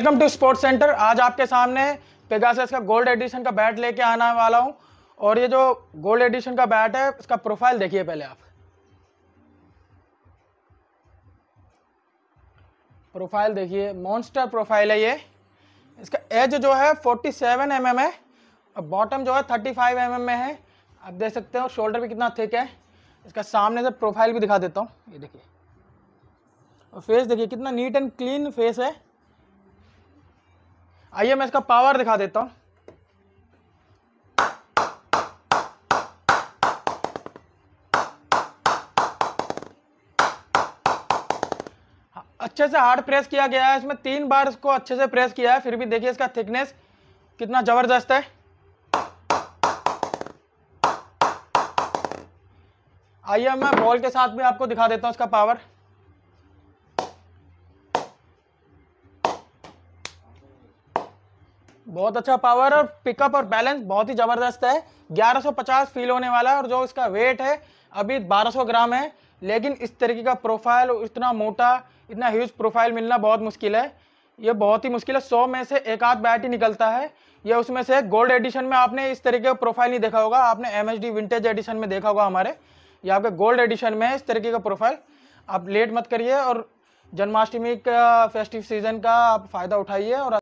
welcome to sports centre आज आपके सामने पेगासस का गोल्ड एडिशन का बैट लेके आने वाला हूँ और ये जो गोल्ड एडिशन का बैट है इसका प्रोफाइल देखिए पहले आप प्रोफाइल देखिए मॉन्स्टर प्रोफाइल है ये इसका एज जो है 47 सेवन mm है और बॉटम जो है 35 फाइव mm में है आप देख सकते हो शोल्डर भी कितना थिक है इसका सामने से प्रोफाइल भी दिखा देता हूँ ये देखिए और फेस देखिए कितना नीट एंड क्लीन फेस है आइए मैं इसका पावर दिखा देता हूं हाँ, अच्छे से हार्ड प्रेस किया गया है इसमें तीन बार इसको अच्छे से प्रेस किया है फिर भी देखिए इसका थिकनेस कितना ज़बरदस्त है आइए मैं बॉल के साथ भी आपको दिखा देता हूं इसका पावर बहुत अच्छा पावर और पिकअप और बैलेंस बहुत ही ज़बरदस्त है 1150 फील होने वाला है और जो इसका वेट है अभी 1200 ग्राम है लेकिन इस तरीके का प्रोफाइल इतना मोटा इतना ह्यूज प्रोफाइल मिलना बहुत मुश्किल है ये बहुत ही मुश्किल है सौ में से एक आध बैट ही निकलता है यह उसमें से गोल्ड एडिशन में आपने इस तरीके का प्रोफाइल नहीं देखा होगा आपने एम विंटेज एडिशन में देखा होगा हमारे ये आपके गोल्ड एडिशन में इस तरीके का प्रोफाइल आप लेट मत करिए और जन्माष्टमी का फेस्टिव सीजन का आप फ़ायदा उठाइए और